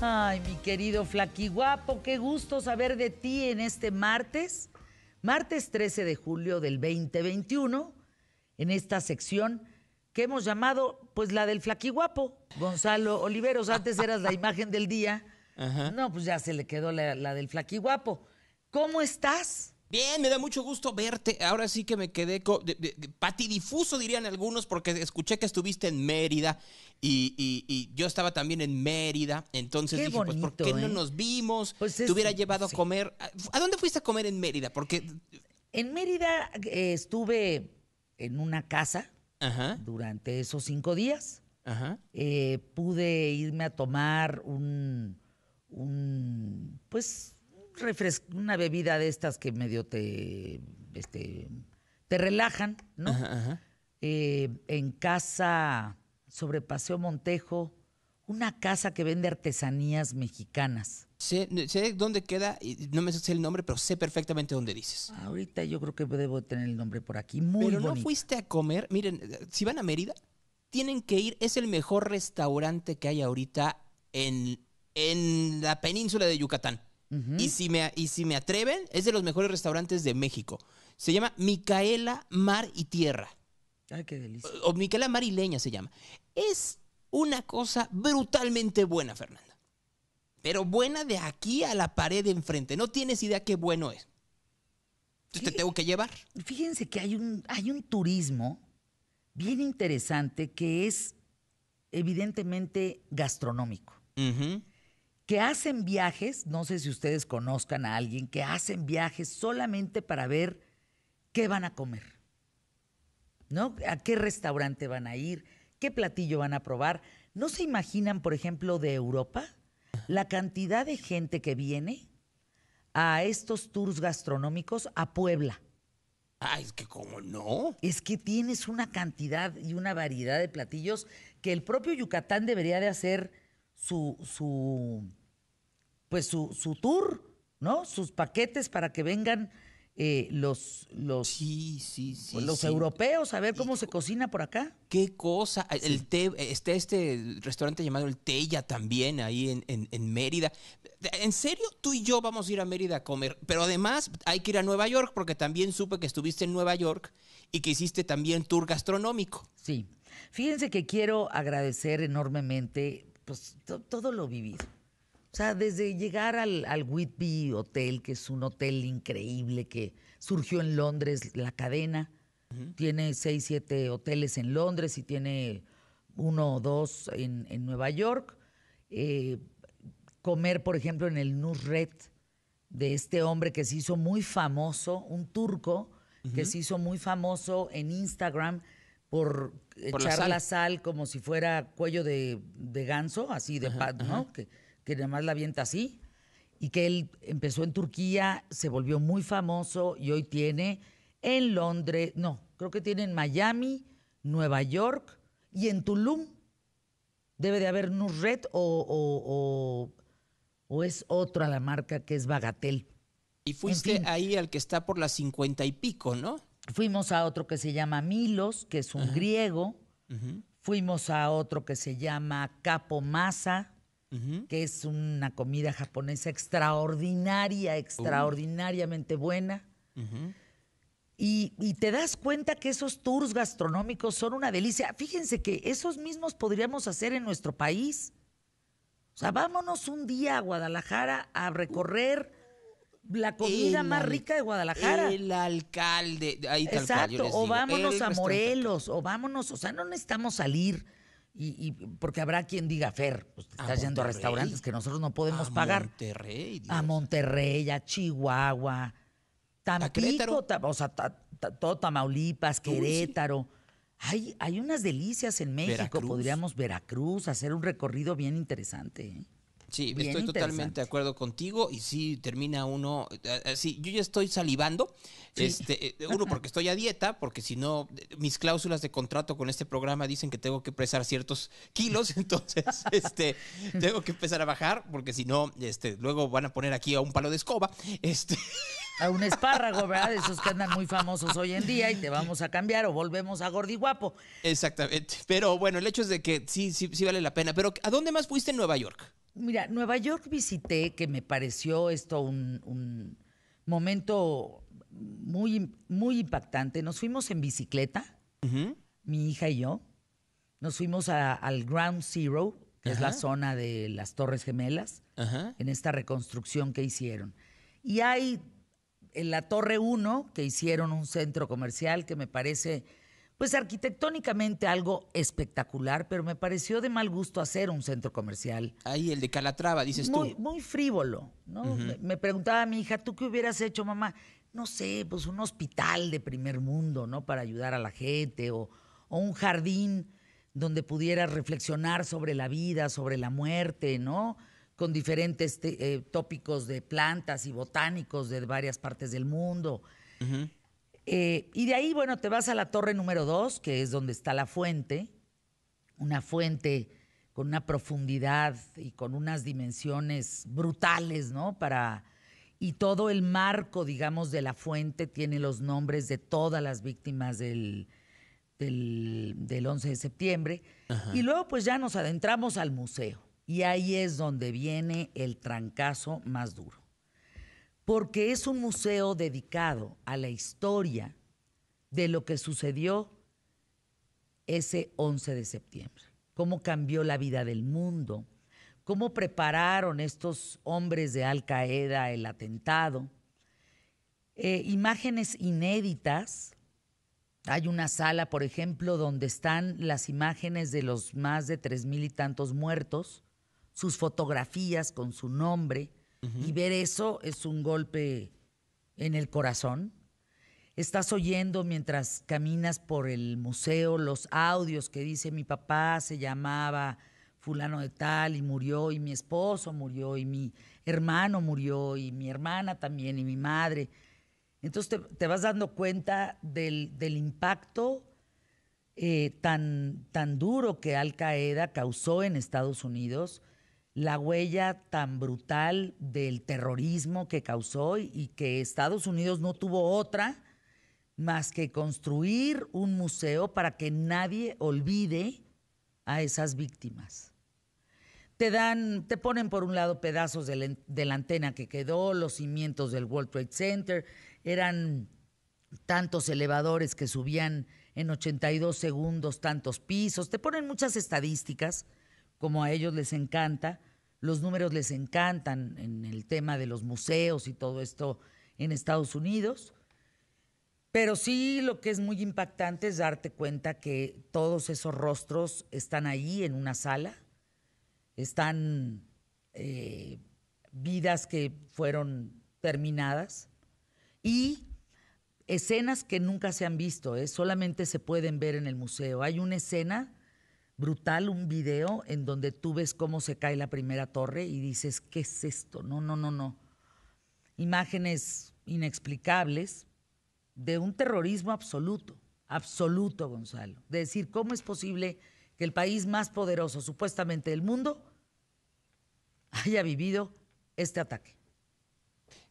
Ay, mi querido flaquiguapo, qué gusto saber de ti en este martes, martes 13 de julio del 2021, en esta sección que hemos llamado, pues la del flaquiguapo, Gonzalo Oliveros, antes eras la imagen del día. No, pues ya se le quedó la, del flaquiguapo. ¿Cómo estás? Bien, me da mucho gusto verte. Ahora sí que me quedé patidifuso, dirían algunos, porque escuché que estuviste en Mérida y, yo estaba también en Mérida. Entonces dije, pues, ¿por qué no ¿eh? nos vimos? Pues Te hubiera llevado a comer. ¿A dónde fuiste a comer en Mérida? Porque. En Mérida eh, estuve en una casa durante esos cinco días. Ajá. Eh, pude irme a tomar un, un pues una bebida de estas que medio te, este, te relajan, ¿no? Eh, en casa sobre Paseo Montejo, una casa que vende artesanías mexicanas. Sé, dónde queda, no me sé el nombre, pero sé perfectamente dónde dices. ahorita yo creo que debo tener el nombre por aquí. Muy Pero no fuiste a comer. Miren, si van a Mérida, tienen que ir. Es el mejor restaurante que hay ahorita en la península de Yucatán y, si me, y si me atreven, es de los mejores restaurantes de México. Se llama Micaela Mar y Tierra. Ay, qué delicia. O, Mar y Leña se llama. Es una cosa brutalmente buena, Fernanda. Pero buena de aquí a la pared de enfrente. No tienes idea qué bueno es. Te tengo que llevar. Fíjense que hay un, hay un turismo bien interesante que es evidentemente gastronómico que hacen viajes, no sé si ustedes conozcan a alguien, que hacen viajes solamente para ver qué van a comer, ¿no? ¿A qué restaurante van a ir? ¿Qué platillo van a probar? ¿No se imaginan, por ejemplo, de Europa? La cantidad de gente que viene a estos tours gastronómicos a Puebla. Ah, es que cómo no. Es que tienes una cantidad y una variedad de platillos que el propio Yucatán debería de hacer su, su pues su, tour, ¿no? Sus paquetes para que vengan eh, los, los, pues, los europeos a ver cómo se cocina por acá. Qué cosa. Ah, el té, está este restaurante llamado El Tella también ahí en, en, en, Mérida. En serio, tú y yo vamos a ir a Mérida a comer, pero además hay que ir a Nueva York porque también supe que estuviste en Nueva York y que hiciste también tour gastronómico. Sí. Fíjense que quiero agradecer enormemente pues, todo lo vivido o sea, desde llegar al, Whitby Hotel, que es un hotel increíble que surgió en Londres, la cadena, tiene seis, siete hoteles en Londres y tiene uno o dos en, Nueva York. Eh, comer, por ejemplo, en el Nusret de este hombre que se hizo muy famoso, un turco, que se hizo muy famoso en Instagram por, eh, echar la sal. como si fuera cuello de, ganso, así de pat ¿no? Que, que nada más la avienta así, y que él empezó en Turquía, se volvió muy famoso y hoy tiene en Londres, no, creo que tiene en Miami, Nueva York y en Tulum. Debe de haber Nusret o, o, es otra la marca que es Bagatel. Y fuiste ahí al que está por las cincuenta y pico, ¿no? Fuimos a otro que se llama Milos, que es un griego. Fuimos a otro que se llama Capomasa, que es una comida japonesa extraordinaria, extraordinariamente buena. y, te das cuenta que esos tours gastronómicos son una delicia. Fíjense que esos mismos podríamos hacer en nuestro país. O sea, vámonos un día a Guadalajara a recorrer la comida más rica de Guadalajara. El alcalde, Exacto, o vámonos a Morelos, o vámonos, o sea, no necesitamos salir y, porque habrá quien diga, Fer, pues estás yendo a restaurantes que nosotros no podemos pagar. Monterrey, A Monterrey, a Chihuahua, Tampico, o sea, todo Tamaulipas, Querétaro. Hay, hay unas delicias en México, podríamos Veracruz, hacer un recorrido bien interesante. ¿eh? Sí, estoy totalmente de acuerdo contigo y sí termina uno, eh, eh, sí, yo ya estoy salivando, este, eh, uno porque estoy a dieta, porque si no mis cláusulas de contrato con este programa dicen que tengo que pesar ciertos kilos, entonces este tengo que empezar a bajar porque si no este luego van a poner aquí a un palo de escoba, este a un espárrago, ¿verdad? Esos que andan muy famosos hoy en día y te vamos a cambiar o volvemos a gordi guapo. Exactamente. Pero bueno, el hecho es de que sí, sí vale la pena. Pero ¿a dónde más fuiste en Nueva York? Mira, Nueva York visité, que me pareció esto un, momento muy, muy impactante. Nos fuimos en bicicleta, mi hija y yo. Nos fuimos al Ground Zero, que es la zona de las Torres Gemelas, en esta reconstrucción que hicieron. Y hay en la Torre 1, que hicieron un centro comercial que me parece pues arquitectónicamente algo espectacular, pero me pareció de mal gusto hacer un centro comercial. Ahí, el de Calatrava, dices tú. Muy frívolo, ¿no? me, preguntaba mi hija, ¿tú qué hubieras hecho, mamá? No sé, pues un hospital de primer mundo, ¿no? Para ayudar a la gente, o, un jardín donde pudieras reflexionar sobre la vida, sobre la muerte, ¿no? Con diferentes eh, tópicos de plantas y botánicos de varias partes del mundo. Eh, y de ahí, bueno, te vas a la torre número 2, que es donde está la fuente, una fuente con una profundidad y con unas dimensiones brutales, ¿no? Para y todo el marco, digamos, de la fuente tiene los nombres de todas las víctimas del, del, 11 de septiembre. Y luego pues ya nos adentramos al museo y ahí es donde viene el trancazo más duro porque es un museo dedicado a la historia de lo que sucedió ese 11 de septiembre, cómo cambió la vida del mundo, cómo prepararon estos hombres de Al Qaeda el atentado. Eh, imágenes inéditas. Hay una sala, por ejemplo, donde están las imágenes de los más de tres mil y tantos muertos, sus fotografías con su nombre, y ver eso es un golpe en el corazón. Estás oyendo mientras caminas por el museo los audios que dice mi papá se llamaba fulano de tal y murió y mi esposo murió y mi hermano murió y mi hermana también y mi madre. Entonces te, vas dando cuenta del, impacto eh, tan, tan duro que Al Qaeda causó en Estados Unidos la huella tan brutal del terrorismo que causó y que Estados Unidos no tuvo otra más que construir un museo para que nadie olvide a esas víctimas. Te dan, te ponen por un lado pedazos de la, de la antena que quedó, los cimientos del World Trade Center, eran tantos elevadores que subían en 82 segundos tantos pisos, te ponen muchas estadísticas, como a ellos les encanta, los números les encantan en el tema de los museos y todo esto en Estados Unidos. Pero sí lo que es muy impactante es darte cuenta que todos esos rostros están ahí en una sala, están eh, vidas que fueron terminadas y escenas que nunca se han visto, ¿eh? solamente se pueden ver en el museo. Hay una escena brutal, un video en donde tú ves cómo se cae la primera torre y dices, ¿qué es esto? No, no, no, no. Imágenes inexplicables de un terrorismo absoluto, absoluto, Gonzalo. De decir, ¿cómo es posible que el país más poderoso supuestamente del mundo haya vivido este ataque?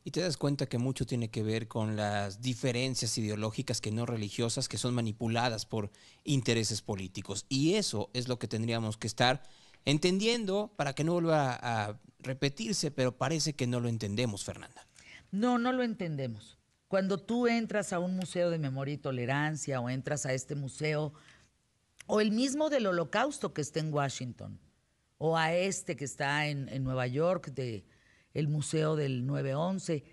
Y te das cuenta que mucho tiene que ver con las diferencias ideológicas que no religiosas que son manipuladas por intereses políticos. Y eso es lo que tendríamos que estar entendiendo para que no vuelva a repetirse, pero parece que no lo entendemos, Fernanda. No, no lo entendemos. Cuando tú entras a un museo de memoria y tolerancia o entras a este museo, o el mismo del holocausto que está en Washington, o a este que está en, en Nueva York de el Museo del 911,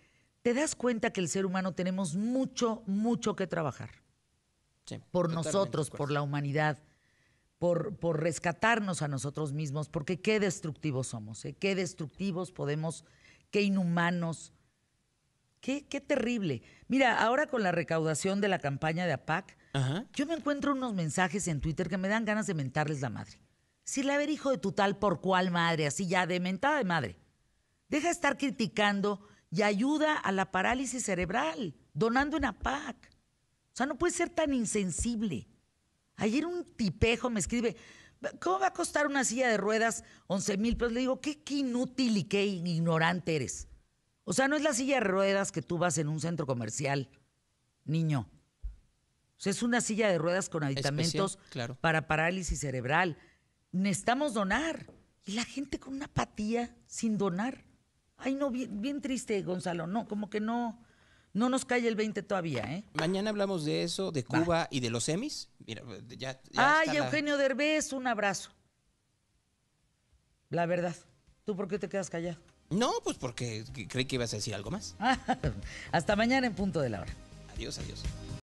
te das cuenta que el ser humano tenemos mucho, mucho que trabajar. por nosotros, por la humanidad, por, por, rescatarnos a nosotros mismos, porque qué destructivos somos, ¿eh? qué destructivos podemos, qué inhumanos, qué, qué terrible. Mira, ahora con la recaudación de la campaña de APAC, yo me encuentro unos mensajes en Twitter que me dan ganas de mentarles la madre. Si la haber hijo de tu tal por cuál madre, así ya de mentada de madre. Deja de estar criticando y ayuda a la parálisis cerebral, donando una PAC. O sea, no puede ser tan insensible. Ayer un tipejo me escribe, ¿cómo va a costar una silla de ruedas 11 mil pesos? Le digo, ¿qué, inútil y qué ignorante eres. O sea, no es la silla de ruedas que tú vas en un centro comercial, niño. O sea, es una silla de ruedas con aditamentos para parálisis cerebral. Necesitamos donar. Y la gente con una apatía sin donar. Ay, no, bien, triste, Gonzalo. No, como que no, no nos cae el 20 todavía, ¿eh? Mañana hablamos de eso, de Cuba y de los semis. Mira, ya, Ay, Eugenio Derbez, un abrazo. La verdad. ¿Tú por qué te quedas callado? No, pues porque creí que ibas a decir algo más. Hasta mañana en punto de la hora. Adiós, adiós.